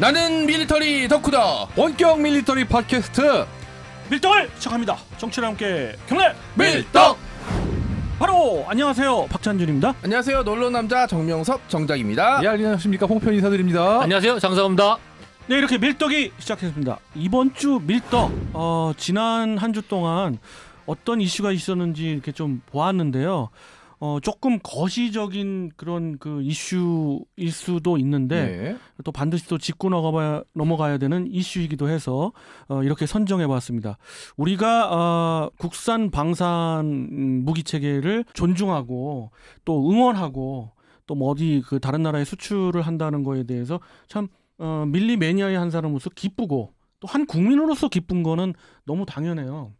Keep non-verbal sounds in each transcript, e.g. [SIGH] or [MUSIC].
나는 밀리터리 덕후다 원격 밀리터리 팟캐스트 밀떡을 시작합니다. 정치랑 함께 경례 밀떡 바로 안녕하세요 박찬준입니다. 안녕하세요 놀러 남자 정명섭 정작입니다 예 안녕하십니까 홍편 인사드립니다. 안녕하세요 장사입니다. 네 이렇게 밀떡이 시작했습니다. 이번 주 밀떡 어, 지난 한 주 동안 어떤 이슈가 있었는지 이렇게 좀 보았는데요. 어, 조금 거시적인 그런 그 이슈일 수도 있는데 네. 또 반드시 또 짚고 넘어가야, 넘어가야 되는 이슈이기도 해서 어, 이렇게 선정해 봤습니다. 우리가 어, 국산 방산 무기 체계를 존중하고 또 응원하고 또 뭐 어디 그 다른 나라에 수출을 한다는 거에 대해서 참 어, 밀리 매니아의 한 사람으로서 기쁘고 또 한 국민으로서 기쁜 거는 너무 당연해요.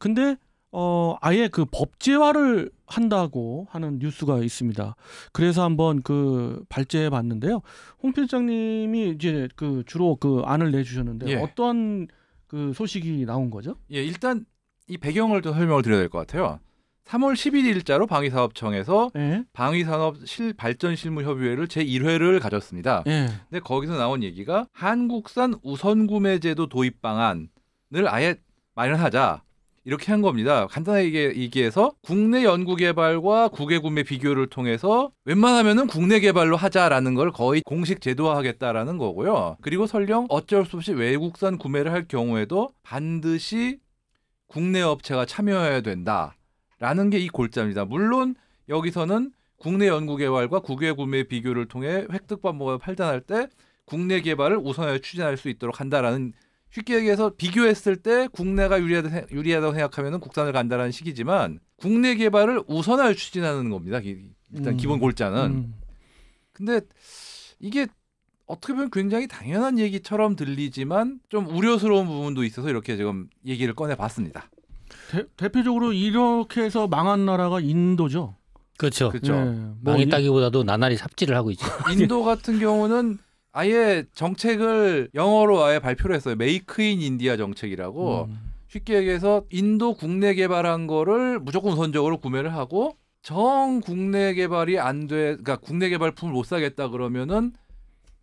근데 어, 아예 그 법제화를 한다고 하는 뉴스가 있습니다. 그래서 한번 그 발제해 봤는데요. 홍 필장님이 이제 그 주로 그 안을 내주셨는데 예. 어떤그 소식이 나온 거죠? 예, 일단 이 배경을 좀 설명을 드려야 될 것 같아요. 3월 11일자로 방위사업청에서 예? 방위산업 실발전 실무협의회를 제1회를 가졌습니다. 예. 근데 거기서 나온 얘기가 한국산 우선구매제도 도입 방안을 아예 마련하자. 이렇게 한 겁니다. 간단하게 얘기해서 국내 연구 개발과 국외 구매 비교를 통해서 웬만하면은 국내 개발로 하자라는 걸 거의 공식 제도화하겠다라는 거고요. 그리고 설령 어쩔 수 없이 외국산 구매를 할 경우에도 반드시 국내 업체가 참여해야 된다라는 게 이 골자입니다. 물론 여기서는 국내 연구 개발과 국외 구매 비교를 통해 획득 방법을 판단할 때 국내 개발을 우선하여 추진할 수 있도록 한다라는 쉽게 얘기해서 비교했을 때 국내가 유리하다, 유리하다고 생각하면 국산을 간다라는 식이지만 국내 개발을 우선화를 추진하는 겁니다. 일단 음. 기본 골자는. 음. 근데 이게 어떻게 보면 굉장히 당연한 얘기처럼 들리지만 좀 우려스러운 부분도 있어서 이렇게 지금 얘기를 꺼내봤습니다. 대, 표적으로 이렇게 해서 망한 나라가 인도죠. 그렇죠. 그렇죠. 네, 뭐 망했다기보다도 나날이 삽질을 하고 있죠. 인도 같은 경우는 아예 정책을 영어로 아예 발표를 했어요. 메이크 인 인디아 정책이라고. 음. 쉽게 얘기해서 인도 국내 개발한 거를 무조건 우선적으로 구매를 하고 정 국내 개발이 안 돼, 그러니까 국내 개발품을 못 사겠다 그러면은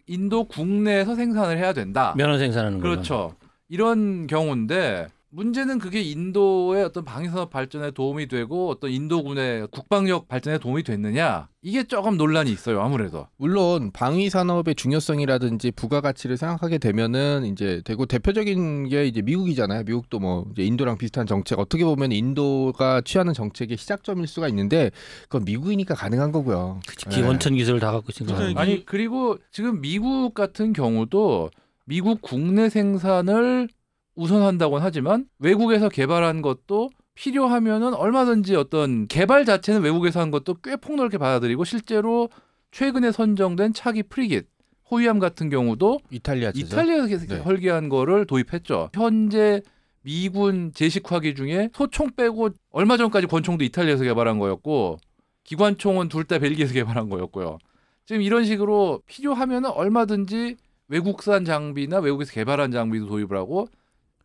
인도 국내에서 생산을 해야 된다. 면허 생산하는 거 그렇죠. 이런 경우인데 문제는 그게 인도의 어떤 방위산업 발전에 도움이 되고 어떤 인도군의 국방력 발전에 도움이 됐느냐 이게 조금 논란이 있어요 아무래도 물론 방위 산업의 중요성이라든지 부가가치를 생각하게 되면은 이제 되고 대표적인 게 이제 미국이잖아요 미국도 뭐 이제 인도랑 비슷한 정책 어떻게 보면 인도가 취하는 정책의 시작점일 수가 있는데 그건 미국이니까 가능한 거고요 그치, 기원천 네. 기술을 다 갖고 있으니까 그러니까 아니 그리고 지금 미국 같은 경우도 미국 국내 생산을 우선한다고는 하지만 외국에서 개발한 것도 필요하면은 얼마든지 어떤 개발 자체는 외국에서 한 것도 꽤 폭넓게 받아들이고 실제로 최근에 선정된 차기 프리깃 호위함 같은 경우도 이탈리아 이탈리아에서 네. 설계한 거를 도입했죠. 현재 미군 제식화기 중에 소총 빼고 얼마 전까지 권총도 이탈리아에서 개발한 거였고 기관총은 둘 다 벨기에에서 개발한 거였고요. 지금 이런 식으로 필요하면 얼마든지 외국산 장비나 외국에서 개발한 장비도 도입을 하고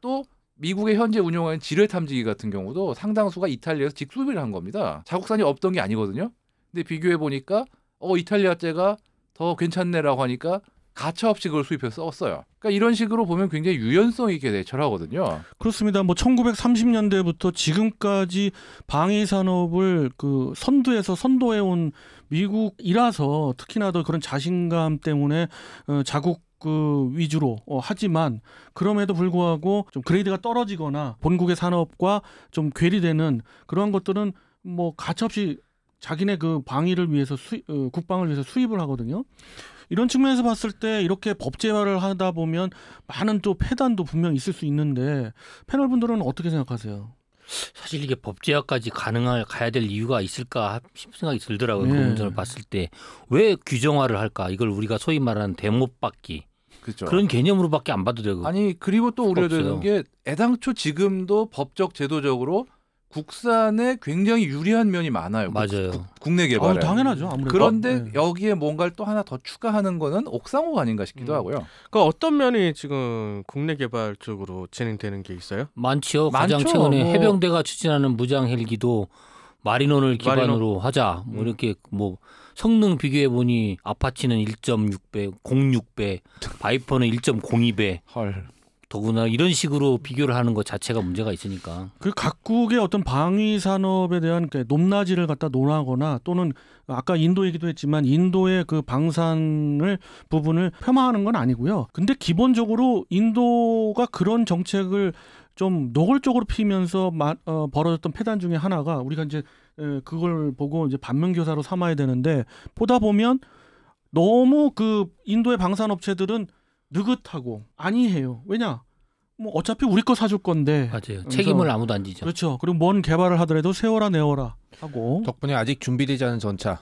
또 미국의 현재 운영하는 지뢰 탐지기 같은 경우도 상당수가 이탈리아에서 직수입을 한 겁니다. 자국산이 없던 게 아니거든요. 근데 비교해 보니까 어 이탈리아제가 더 괜찮네라고 하니까 가차없이 그걸 수입해서 썼어요. 그러니까 이런 식으로 보면 굉장히 유연성 있게 대처를 하거든요. 그렇습니다. 뭐 1930년대부터 지금까지 방위 산업을 그 선두에서 선도해 온 미국이라서 특히나 더 그런 자신감 때문에 어, 자국 그 위주로 어, 하지만 그럼에도 불구하고 좀 그레이드가 떨어지거나 본국의 산업과 좀 괴리되는 그러한 것들은 뭐 가차없이 자기네 그 방위를 위해서 수입, 어, 국방을 위해서 수입을 하거든요. 이런 측면에서 봤을 때 이렇게 법제화를 하다 보면 많은 또 폐단도 분명 있을 수 있는데 패널 분들은 어떻게 생각하세요? 사실 이게 법제화까지 가능할 가야 될 이유가 있을까 싶은 생각이 들더라고요. 네. 그 문제를 봤을 때 왜 규정화를 할까? 이걸 우리가 소위 말하는 대못 받기 그렇죠. 그런 개념으로밖에 안 봐도 되고. 아니 그리고 또 우려되는 게 애당초 지금도 법적 제도적으로 국산에 굉장히 유리한 면이 많아요. 맞아요. 국, 국내 개발에. 아, 당연하죠. 아무래도. 그런데 네. 여기에 뭔가를 또 하나 더 추가하는 거는 옥상호 아닌가 싶기도 음. 하고요. 그 어떤 면이 지금 국내 개발 쪽으로 진행되는 게 있어요? 많지 가장 많죠. 최근에 뭐... 해병대가 추진하는 무장 헬기도 마리논을 기반으로 마리논. 하자. 뭐 음. 이렇게 뭐 성능 비교해 보니 아파치는 1.6배, 06배, 바이퍼는 1.02배. 헐. 더구나 이런 식으로 비교를 하는 것 자체가 문제가 있으니까 그 각국의 어떤 방위 산업에 대한 높낮이를 갖다 논하거나 또는 아까 인도이기도 했지만 인도의 그 방산을 부분을 폄하하는 건 아니고요. 근데 기본적으로 인도가 그런 정책을 좀 노골적으로 피면서 마, 어, 벌어졌던 폐단 중에 하나가 우리가 이제 에, 그걸 보고 이제 반면교사로 삼아야 되는데 보다 보면 너무 그 인도의 방산업체들은 느긋하고 아니해요. 왜냐? 뭐 어차피 우리 거 사줄 건데 맞아요. 그래서, 책임을 아무도 안 지죠. 그렇죠. 그리고 뭔 개발을 하더라도 세워라 내워라 하고 덕분에 아직 준비되지 않은 전차.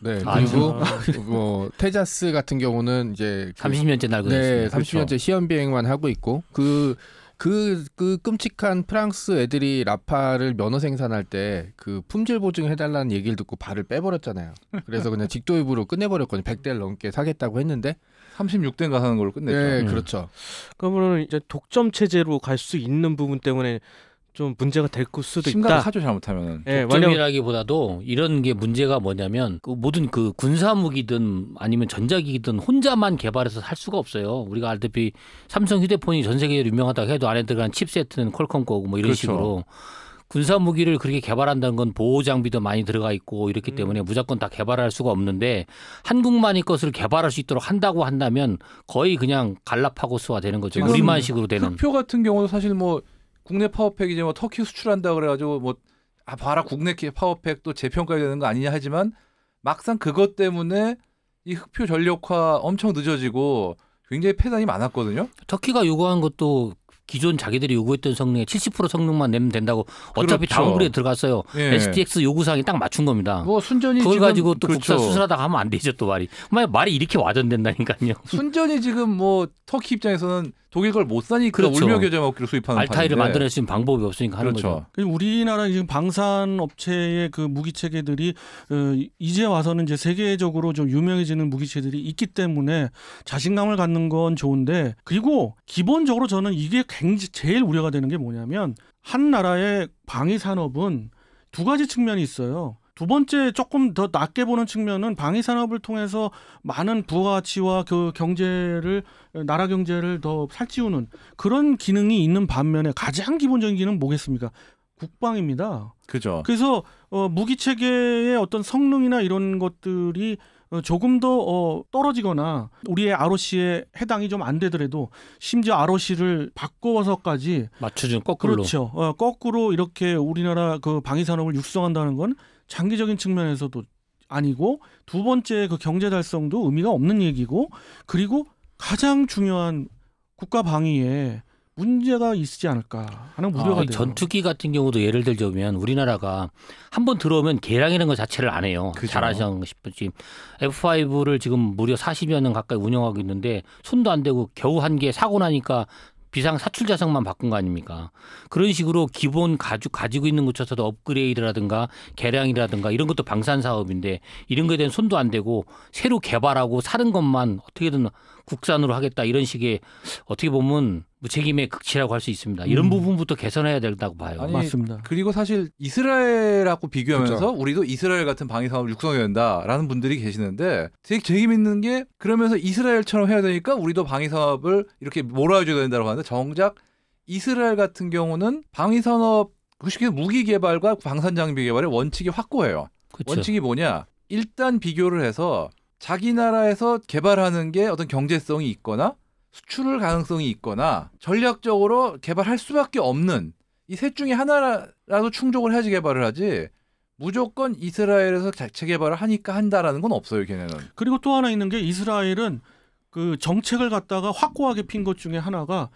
네 아, 그리고 아, 아. 뭐 테자스 같은 경우는 이제 그, 30년째 날고 네, 있습니다. 30년째 그렇죠. 시험 비행만 하고 있고 그 그, 그 끔찍한 프랑스 애들이 라파를 면허 생산할 때 그 품질 보증해달라는 얘기를 듣고 발을 빼버렸잖아요. 그래서 그냥 직도입으로 끝내버렸거든요. 100대를 넘게 사겠다고 했는데 36대인가 사는 걸로 끝냈죠. 네, 음. 그렇죠. 그러면 이제 독점 체제로 갈 수 있는 부분 때문에 좀 문제가 될 수도 심각하죠, 있다. 잘못하면. 예, 완전이라기보다도 이런 게 문제가 뭐냐면 그 모든 그 군사 무기든 아니면 전자기기든 혼자만 개발해서 살 수가 없어요. 우리가 알다시피 삼성 휴대폰이 전 세계에 유명하다고 해도 안에 들어간 칩세트는 퀄컴 거고 뭐 이런 그렇죠. 식으로 군사 무기를 그렇게 개발한다는 건 보호 장비도 많이 들어가 있고 이렇기 음. 때문에 음. 무조건 다 개발할 수가 없는데 한국만이 것을 개발할 수 있도록 한다고 한다면 거의 그냥 갈라파고스화 되는 거죠. 우리만식으로 되는. 표 같은 경우도 사실 뭐 국내 파워팩 이제 뭐 터키 수출한다 그래가지고 뭐 아 봐라 국내 파워팩 또 재평가되는 거 아니냐 하지만 막상 그것 때문에 이 흑표 전력화 엄청 늦어지고 굉장히 폐단이 많았거든요. 터키가 요구한 것도 기존 자기들이 요구했던 성능의 70% 성능만 내면 된다고 어차피 그렇죠. 다운그레이드 들어갔어요. 예. STX 요구사항이 딱 맞춘 겁니다. 뭐 순전히 그걸 가지고 또 그렇죠. 국산 수술하다 가 하면 안 되죠 또 말이. 말이 이렇게 와전된다니까요. 순전히 지금 뭐 터키 입장에서는 독일 걸 못 사니까 그렇죠. 울며 겨자 먹기로 수입하는 알타이를 만들어낼 수 있는 방법이 없으니까 하는 그렇죠. 거죠. 우리나라 지금 방산 업체의 그 무기 체계들이 어, 이제 와서는 이제 세계적으로 좀 유명해지는 무기 체들이 있기 때문에 자신감을 갖는 건 좋은데 그리고 기본적으로 저는 이게 굉장히 제일 우려가 되는 게 뭐냐면 한 나라의 방위 산업은 두 가지 측면이 있어요. 두 번째 조금 더 낮게 보는 측면은 방위 산업을 통해서 많은 부가치와 그 경제를 나라 경제를 더 살찌우는 그런 기능이 있는 반면에 가장 기본적인 기능 은 뭐겠습니까? 국방입니다. 그죠. 그래서 어, 무기 체계의 어떤 성능이나 이런 것들이 어, 조금 더 어, 떨어지거나 우리의 ROC에 해당이 좀 안 되더라도 심지어 ROC를 바꿔서까지 맞춰주는 거꾸로 그렇죠 어, 거꾸로 이렇게 우리나라 그 방위 산업을 육성한다는 건 장기적인 측면에서도 아니고 두 번째 그 경제 달성도 의미가 없는 얘기고 그리고 가장 중요한 국가 방위에 문제가 있지 않을까 하는 아, 우려가 아, 돼요. 전투기 같은 경우도 예를 들자면 우리나라가 한 번 들어오면 개량이라는 것 자체를 안 해요. 잘하셨는 싶지 F5를 지금 무려 40여 년 가까이 운영하고 있는데 손도 안 대고 겨우 한 개 사고 나니까 비상 사출 자석만 바꾼 거 아닙니까? 그런 식으로 기본 가죽 가지고 있는 것조차도 업그레이드라든가 개량이라든가 이런 것도 방산 사업인데 이런 거에 대한 손도 안 대고 새로 개발하고 사는 것만 어떻게든 국산으로 하겠다 이런 식의 어떻게 보면 무책임의 극치라고 할 수 있습니다. 이런 음. 부분부터 개선해야 된다고 봐요. 아니, 맞습니다. 그리고 사실 이스라엘하고 비교하면서 그렇죠. 우리도 이스라엘 같은 방위 산업을 육성해야 된다라는 분들이 계시는데 되게 재임 있는 게 그러면서 이스라엘처럼 해야 되니까 우리도 방위 산업을 이렇게 몰아줘야 된다고 하는데 정작 이스라엘 같은 경우는 방위 산업 그식히 무기 개발과 방산 장비 개발의 원칙이 확고해요. 그렇죠. 원칙이 뭐냐? 일단 비교를 해서 자기 나라에서 개발하는 게 어떤 경제성이 있거나 수출을 가능성이 있거나 전략적으로 개발할 수밖에 없는 이 셋 중에 하나라도 충족을 해야지 개발을 하지 무조건 이스라엘에서 자체 개발을 하니까 한다라는 건 없어요 걔네는 그리고 또 하나 있는 게 이스라엘은 그 정책을 갖다가 확고하게 핀 것 중에 하나가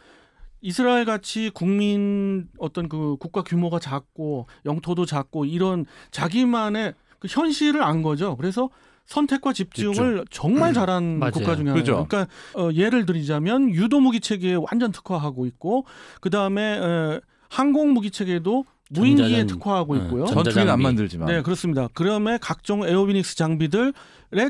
이스라엘 같이 국민 어떤 그 국가 규모가 작고 영토도 작고 이런 자기만의 그 현실을 안 거죠 그래서 선택과 집중을 집중. 정말 음. 잘한 맞 국가 중에 하나예요. 그렇죠. 그러니까 어, 예를 들자면 유도 무기 체계에 완전 특화하고 있고 그 다음에 항공 무기 체계도 무인기에 전자장... 특화하고 네, 있고요. 네, 전투기는 안 만들지만. 네, 그렇습니다. 그러면 각종 에어비닉스 장비들에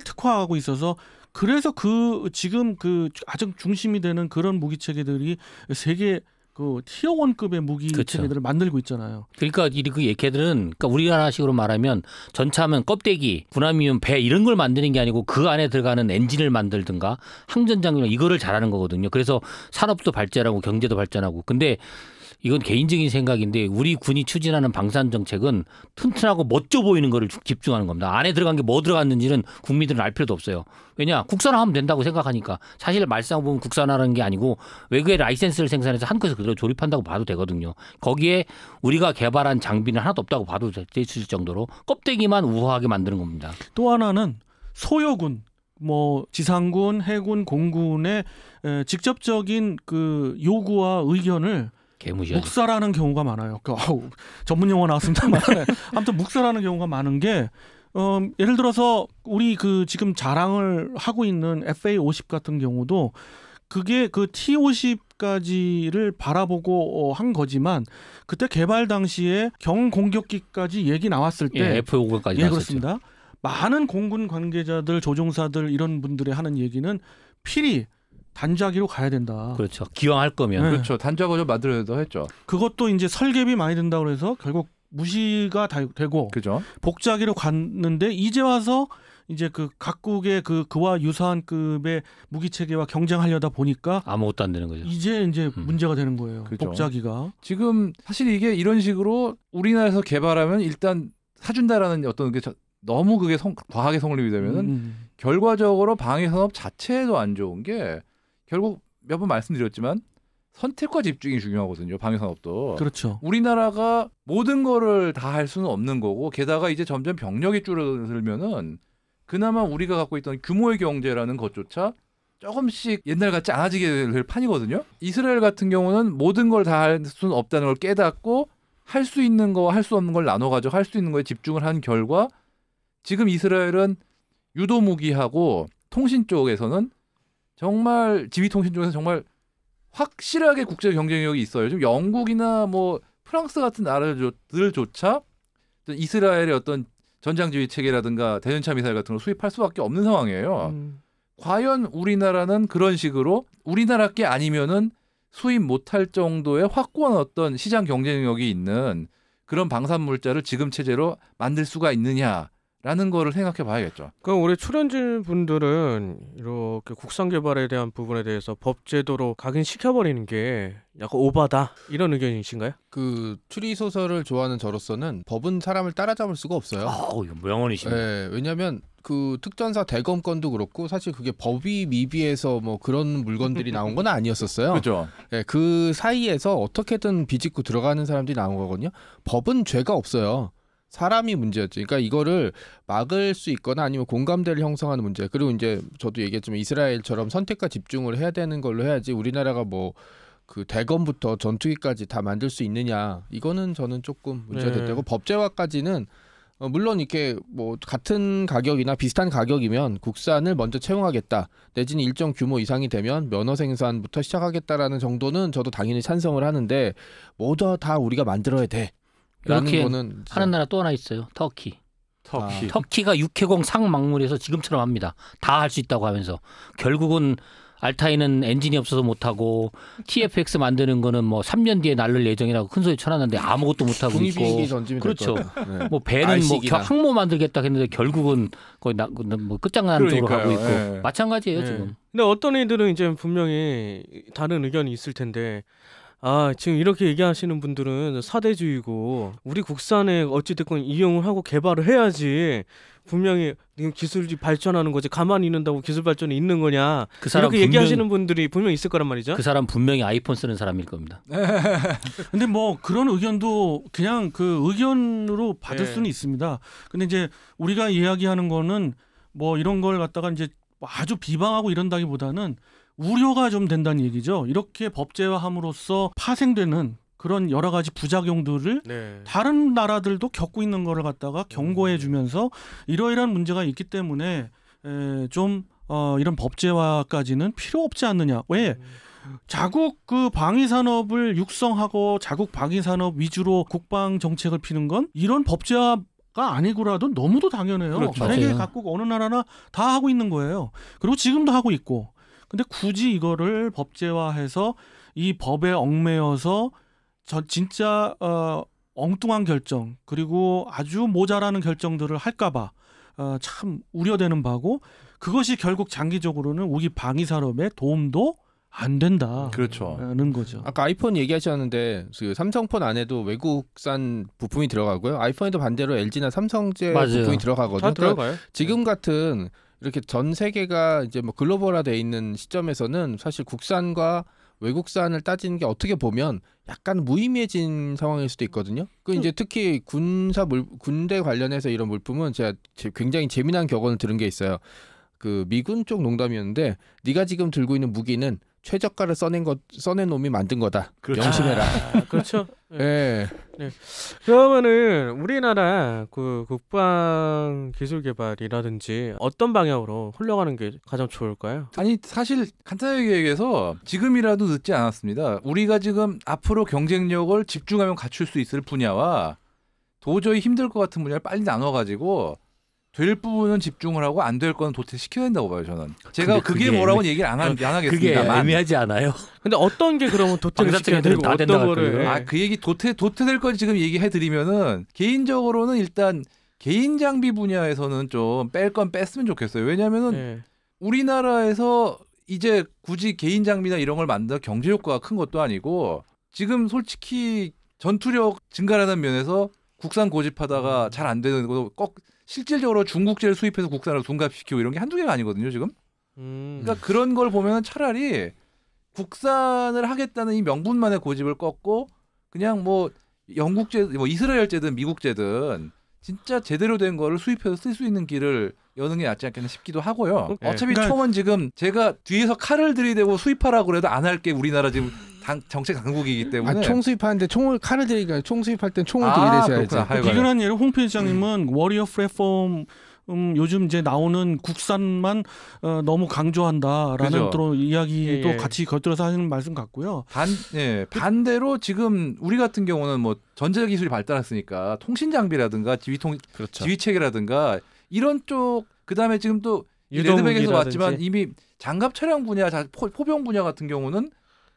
특화하고 있어서 그래서 그 지금 그 아주 중심이 되는 그런 무기 체계들이 세계 그 티어원급의 무기 그렇죠. 체계들을 만들고 있잖아요. 그러니까 이그 얘 걔들은 그러니까 우리나라식으로 말하면 전차면 껍데기, 군함이면 배 이런 걸 만드는 게 아니고 그 안에 들어가는 엔진을 만들든가 항전장이나 이거를 잘하는 거거든요. 그래서 산업도 발전하고 경제도 발전하고 근데 이건 개인적인 생각인데 우리 군이 추진하는 방산 정책은 튼튼하고 멋져 보이는 거를 집중하는 겁니다. 안에 들어간 게 뭐 들어갔는지는 국민들은 알 필요도 없어요. 왜냐 국산화하면 된다고 생각하니까 사실 말상 보면 국산화라는 게 아니고 외국의 라이센스를 생산해서 한국에서 그대로 조립한다고 봐도 되거든요. 거기에 우리가 개발한 장비는 하나도 없다고 봐도 될 수 있을 정도로 껍데기만 우아하게 만드는 겁니다. 또 하나는 소여군 뭐 지상군, 해군, 공군의 직접적인 그 요구와 의견을 개무시 묵사라는 경우가 많아요. 그 아우, 전문 용어 나왔습니다만 [LAUGHS] 네. 아무튼 묵사라는 경우가 많은 게 어, 예를 들어서 우리 그 지금 자랑을 하고 있는 FA50 같은 경우도 그게 그 T50까지를 바라보고 어, 한 거지만 그때 개발 당시에 경공격기까지 얘기 나왔을 예, 때 예, f 5까지 예, 그렇습니다. 많은 공군 관계자들, 조종사들 이런 분들의 하는 얘기는 필히 단자기로 가야 된다. 그렇죠. 기왕할 거면 네. 그렇죠. 단자 거전 만들어도 했죠. 그것도 이제 설계비 많이 든다고 해서 결국 무시가 다, 되고 그죠. 복자기로 갔는데 이제 와서 이제 그 각국의 그 그와 유사한 급의 무기 체계와 경쟁하려다 보니까 아무것도 안 되는 거죠. 이제 이제 음. 문제가 되는 거예요. 그렇죠. 복자기가 지금 사실 이게 이런 식으로 우리나라에서 개발하면 일단 사준다라는 어떤 게 너무 그게 성, 과하게 성립이 되면은 음. 음, 음. 결과적으로 방위산업 자체도 에안 좋은 게 결국 몇 번 말씀드렸지만 선택과 집중이 중요하거든요. 방위산업도. 그렇죠. 우리나라가 모든 거를 다 할 수는 없는 거고 게다가 이제 점점 병력이 줄어들면은 그나마 우리가 갖고 있던 규모의 경제라는 것조차 조금씩 옛날 같지 않아지게 될 판이거든요. 이스라엘 같은 경우는 모든 걸 다 할 수는 없다는 걸 깨닫고 할 수 있는 거와 할 수 없는 걸 나눠 가지고 할 수 있는 거에 집중을 한 결과 지금 이스라엘은 유도 무기하고 통신 쪽에서는 정말 지휘통신 쪽에서 정말 확실하게 국제 경쟁력이 있어요. 지금 영국이나 뭐 프랑스 같은 나라들조차 이스라엘의 어떤 전장 지휘 체계라든가 대전차 미사일 같은 걸 수입할 수밖에 없는 상황이에요. 음. 과연 우리나라는 그런 식으로 우리나라 게 아니면은 수입 못할 정도의 확고한 어떤 시장 경쟁력이 있는 그런 방산물자를 지금 체제로 만들 수가 있느냐 라는 거를 생각해 봐야겠죠. 그럼 우리 출연진 분들은 이렇게 국산 개발에 대한 부분에 대해서 법 제도로 각인시켜 버리는 게 약간 오바다 이런 의견이신가요? 그 추리 소설을 좋아하는 저로서는 법은 사람을 따라잡을 수가 없어요. 아우, 명언이시네. 예, 왜냐면 그 특전사 대검 권도 그렇고 사실 그게 법이 미비해서 뭐 그런 물건들이 나온 건 아니었었어요. 그죠. 예, 그 사이에서 어떻게든 비집고 들어가는 사람들이 나온 거거든요. 법은 죄가 없어요. 사람이 문제였죠. 그러니까 이거를 막을 수 있거나 아니면 공감대를 형성하는 문제. 그리고 이제 저도 얘기했지만 이스라엘처럼 선택과 집중을 해야 되는 걸로 해야지 우리나라가 뭐 그 대검부터 전투기까지 다 만들 수 있느냐 이거는 저는 조금 문제가 됐다고 네. 법제화까지는 어, 물론 이렇게 뭐 같은 가격이나 비슷한 가격이면 국산을 먼저 채용하겠다 내지는 일정 규모 이상이 되면 면허 생산부터 시작하겠다라는 정도는 저도 당연히 찬성을 하는데 모두 다 우리가 만들어야 돼 이렇게 하는 나라 또 하나 있어요. 터키. 터키. 아. 터키가 육해공 상막물에서 지금처럼 합니다. 다 할 수 있다고 하면서 결국은 알타이는 엔진이 없어서 못하고 TFX 만드는 거는 뭐 3년 뒤에 날릴 예정이라고 큰 소리 쳐놨는데 아무것도 못하고 있고 그렇죠. 네. 뭐 배는 뭐 항모 만들겠다 했는데 결국은 거의 나, 그, 뭐 끝장나는 그러니까요. 쪽으로 하고 있고 네. 마찬가지예요 네. 지금. 근데 어떤 애들은 이제 분명히 다른 의견이 있을 텐데 아, 지금 이렇게 얘기하시는 분들은 사대주의고 우리 국산에 어찌됐건 이용을 하고 개발을 해야지 분명히 기술이 발전하는 거지 가만히 있는다고 기술 발전이 있는 거냐 그 이렇게 분명, 얘기하시는 분들이 분명 있을 거란 말이죠. 그 사람 분명히 아이폰 쓰는 사람일 겁니다. [LAUGHS] 근데 뭐 그런 의견도 그냥 그 의견으로 받을 네. 수는 있습니다. 근데 이제 우리가 이야기하는 거는 뭐 이런 걸 갖다가 이제 아주 비방하고 이런다기보다는 우려가 좀 된다는 얘기죠. 이렇게 법제화함으로써 파생되는 그런 여러 가지 부작용들을 네. 다른 나라들도 겪고 있는 거를 갖다가 경고해 음. 주면서 이러이러한 문제가 있기 때문에 에, 좀 어, 이런 법제화까지는 필요 없지 않느냐. 왜? 음. 자국 그 방위 산업을 육성하고 자국 방위 산업 위주로 국방 정책을 피는 건 이런 법제화 가 아니고라도 너무도 당연해요. 그렇죠. 세계 각국 어느 나라나 다 하고 있는 거예요. 그리고 지금도 하고 있고 근데 굳이 이거를 법제화해서 이 법에 얽매여서 저 진짜 어 엉뚱한 결정 그리고 아주 모자라는 결정들을 할까봐 어, 참 우려되는 바고 그것이 결국 장기적으로는 우리 방위 산업에 도움도 안 된다. 그렇죠. 는 거죠. 아까 아이폰 얘기하셨는데 그 삼성폰 안에도 외국산 부품이 들어가고요. 아이폰에도 반대로 LG나 삼성제 맞아요. 부품이 들어가거든요. 들어가요. 그러니까 지금 네. 같은 네. 이렇게 전 세계가 이제 뭐 글로벌화돼 있는 시점에서는 사실 국산과 외국산을 따지는 게 어떻게 보면 약간 무의미해진 상황일 수도 있거든요. 그 이제 특히 군사 물 군대 관련해서 이런 물품은 제가 굉장히 재미난 격언을 들은 게 있어요. 그 미군 쪽 농담이었는데 네가 지금 들고 있는 무기는 최저가를 써낸 것 써낸 놈이 만든 거다. 그렇죠. 명심해라. 아, 그렇죠. 네. [LAUGHS] 네. 네. 그러면은 우리나라 그 국방 기술 개발이라든지 어떤 방향으로 흘러가는 게 가장 좋을까요? 아니 사실 간단하게 얘기해서 지금이라도 늦지 않았습니다. 우리가 지금 앞으로 경쟁력을 집중하면 갖출 수 있을 분야와 도저히 힘들 것 같은 분야를 빨리 나눠 가지고 될 부분은 집중을 하고 안 될 거는 도태시켜야 된다고 봐요 저는 제가 그게, 그게 뭐라고는 애매... 얘기를 안, 안 하겠습니다만 그게 애매하지 않아요 근데 어떤 게 그러면 도태를 시켜야 되고 어떤 거를 아그 얘기 도태 도태될 건 지금 얘기해 드리면은 개인적으로는 일단 개인 장비 분야에서는 좀 뺄 건 뺐으면 좋겠어요 왜냐면은 네. 우리나라에서 이제 굳이 개인 장비나 이런 걸만든어 경제 효과가 큰 것도 아니고 지금 솔직히 전투력 증가라는 면에서 국산 고집하다가 음. 잘안 되는 거꼭 실질적으로 중국제를 수입해서 국산으로 둔갑시키고 이런 게 한두 개가 아니거든요, 지금. 음. 그러니까 그런 걸 보면 차라리 국산을 하겠다는 이 명분만의 고집을 꺾고 그냥 뭐 영국제, 뭐 이스라엘제든 미국제든 진짜 제대로 된 거를 수입해서 쓸 수 있는 길을 여는 게 낫지 않겠나 싶기도 하고요. 음, 예. 어차피 네. 그러니까... 총은 지금 제가 뒤에서 칼을 들이대고 수입하라고 그래도 안 할 게 우리나라 지금 당, 정책 당국이기 아, 때문에 아, 총 수입하는데 총을 칼을 들이니까 총 수입할 땐 총을 들이 아, 대셔야지. 비근한 예로 홍필 시장님은 음. 워리어 플랫폼 음, 요즘 이제 나오는 국산만 어, 너무 강조한다라는 그렇또 이야기도 예, 예. 같이 곁들여서 하는 말씀 같고요. 반, 예, 반대로 지금 우리 같은 경우는 뭐 전자 기술이 발달했으니까 통신 장비라든가 지휘통 그렇죠. 지휘 체계라든가 이런 쪽 그다음에 지금 또 레드백에서 왔지만 이미 장갑 촬영 분야, 포병 분야 같은 경우는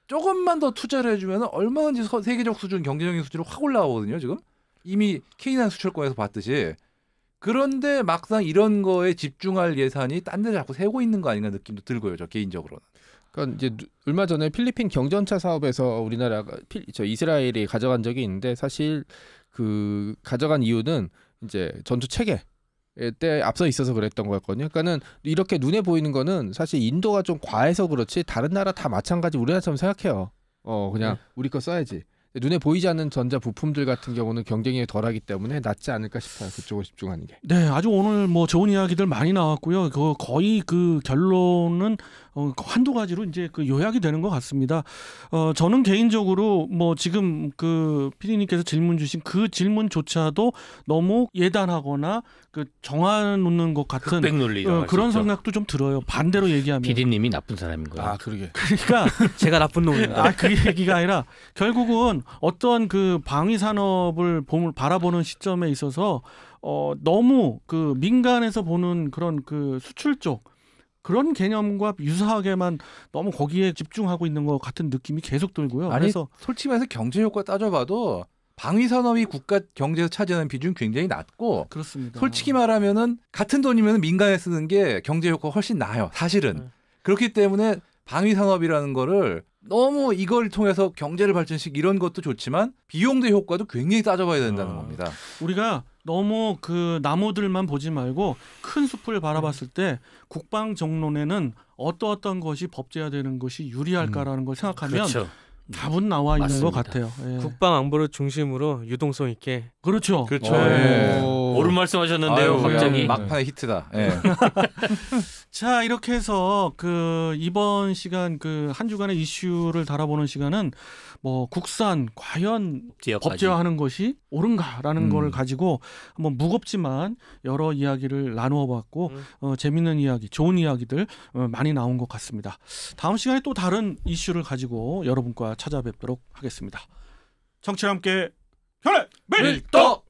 조금만 더 투자를 해주면 얼마든지 세계적 수준, 경제적인 수준으로 확 올라오거든요. 지금 이미 케이난 수출권에서 봤듯이 그런데 막상 이런 거에 집중할 예산이 딴데를 자꾸 세고 있는 거 아닌가 느낌도 들고요. 저 개인적으로는. 그러니까 이제 얼마 전에 필리핀 경전차 사업에서 우리나라가 필, 저 이스라엘이 가져간 적이 있는데 사실 그 가져간 이유는 이제 전투 체계 때 앞서 있어서 그랬던 거였거든요. 그러니까는 이렇게 눈에 보이는 거는 사실 인도가 좀 과해서 그렇지 다른 나라 다 마찬가지 우리나라처럼 생각해요. 어 그냥 네. 우리 거 써야지. 눈에 보이지 않는 전자 부품들 같은 경우는 경쟁이 력 덜하기 때문에 낫지 않을까 싶어요. 그쪽을 집중하는 게. 네, 아주 오늘 뭐 좋은 이야기들 많이 나왔고요. 그 거의 그 결론은 어, 그 한두 가지로 이제 그 요약이 되는 것 같습니다. 어, 저는 개인적으로 뭐 지금 그 피디님께서 질문 주신 그 질문조차도 너무 예단하거나 그 정하놓는 것 같은 어, 그런 생각도 좀 들어요. 반대로 얘기하면 피디님이 나쁜 사람인 거예아 그러게. 그러니까 [LAUGHS] 제가 나쁜 놈입니다. 아그 얘기가 아니라 결국은 어떤 그 방위 산업을 봄을 바라보는 시점에 있어서 어, 너무 그 민간에서 보는 그런 그 수출 쪽 그런 개념과 유사하게만 너무 거기에 집중하고 있는 것 같은 느낌이 계속 들고요. 아니, 그래서 솔직히 말해서 경제 효과 따져봐도 방위 산업이 국가 경제에서 차지하는 비중 굉장히 낮고 그렇습니다. 솔직히 말하면은 같은 돈이면 민간에 쓰는 게 경제 효과 훨씬 나아요. 사실은 네. 그렇기 때문에 방위 산업이라는 거를 너무 이걸 통해서 경제를 발전시키 이런 것도 좋지만 비용 대 효과도 굉장히 따져봐야 된다는 아, 겁니다. 우리가 너무 그 나무들만 보지 말고 큰 숲을 바라봤을 때 국방 정론에는 어떠어떤 것이 법제화되는 것이 유리할까라는 걸 생각하면 그렇죠. 답은 나와 있는 맞습니다. 것 같아요. 예. 국방 안보를 중심으로 유동성 있게 그렇죠. 그렇죠. 예. 옳은 말씀하셨는데요. 갑자기 막판의 히트다. 네. [LAUGHS] 자 이렇게 해서 그 이번 시간 그 한 주간의 이슈를 다뤄보는 시간은 뭐 국산 과연 법제화하는 것이 옳은가라는 음. 걸 가지고 한번 무겁지만 여러 이야기를 나누어봤고 음. 어, 재밌는 이야기, 좋은 이야기들 어, 많이 나온 것 같습니다. 다음 시간에 또 다른 이슈를 가지고 여러분과 찾아뵙도록 하겠습니다. 청취 함께 현래 밀떡